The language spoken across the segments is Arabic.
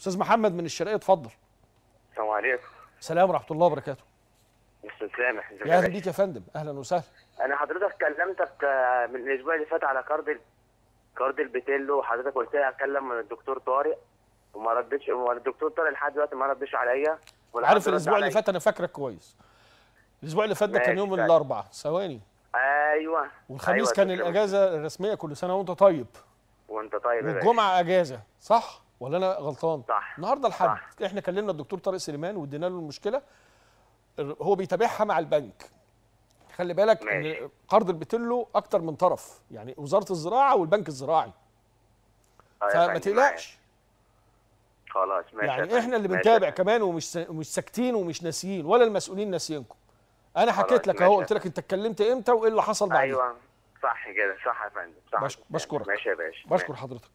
استاذ محمد من الشرقيه اتفضل السلام عليكم السلام ورحمه الله وبركاته سامح ازيك يا اهلا بيك يا فندم اهلا وسهلا انا حضرتك كلمتك آه، من الاسبوع اللي فات على كارد كارد البيتيلو وحضرتك قلت لي اتكلم من الدكتور طارق وما ردتش الدكتور طارق لحد دلوقتي ما ردش عليا عارف الاسبوع اللي فات انا فاكرك كويس الاسبوع اللي فات ده كان يوم طيب. الاربعاء ثواني ايوه والخميس أيوة كان الاجازه الرسميه كل سنه وانت طيب وانت طيب والجمعه اجازه صح ولا انا غلطان صح النهارده الحد صح. احنا كلمنا الدكتور طارق سليمان وادينا له المشكله هو بيتابعها مع البنك خلي بالك ماشي. ان قرض البتلو اكتر من طرف يعني وزاره الزراعه والبنك الزراعي آه، فما تقلقش خلاص ماشي يعني احنا اللي بنتابع كمان ومش مش ساكتين ومش ناسيين ولا المسؤولين ناسيينكم انا حكيت لك اهو قلت لك انت اتكلمت امتى وايه اللي حصل بعدين ايوه صح كده صح يا فندم صح بشكرك ماشي يا باشا بشكر حضرتك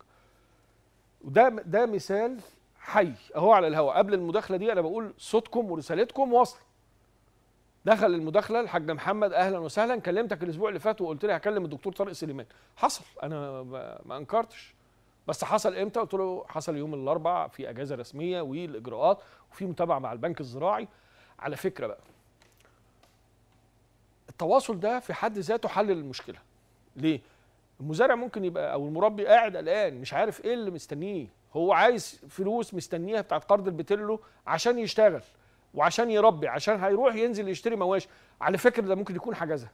وده ده مثال حي اهو على الهواء قبل المداخله دي انا بقول صوتكم ورسالتكم واصله دخل المداخله الحاج محمد اهلا وسهلا كلمتك الاسبوع اللي فات وقلت لي هكلم الدكتور طارق سليمان حصل انا ما انكرتش بس حصل امتى قلت له حصل يوم الاربعاء في اجازه رسميه والاجراءات وفي متابعه مع البنك الزراعي على فكره بقى التواصل ده في حد ذاته حل للمشكله ليه المزارع ممكن يبقى او المربي قاعد قلقان مش عارف ايه اللي مستنيه هو عايز فلوس مستنيها بتاعت قرض البتلو عشان يشتغل وعشان يربي عشان هيروح ينزل يشتري مواشي على فكره ده ممكن يكون حجزها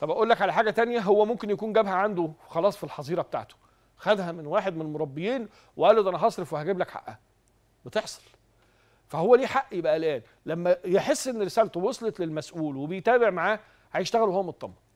طب اقول لك على حاجه تانية هو ممكن يكون جابها عنده خلاص في الحظيره بتاعته خدها من واحد من المربيين وقال له ده انا هصرف وهجيب لك حقها بتحصل فهو ليه حق يبقى قلقان لما يحس ان رسالته وصلت للمسؤول وبيتابع معاه هيشتغل وهو مطمن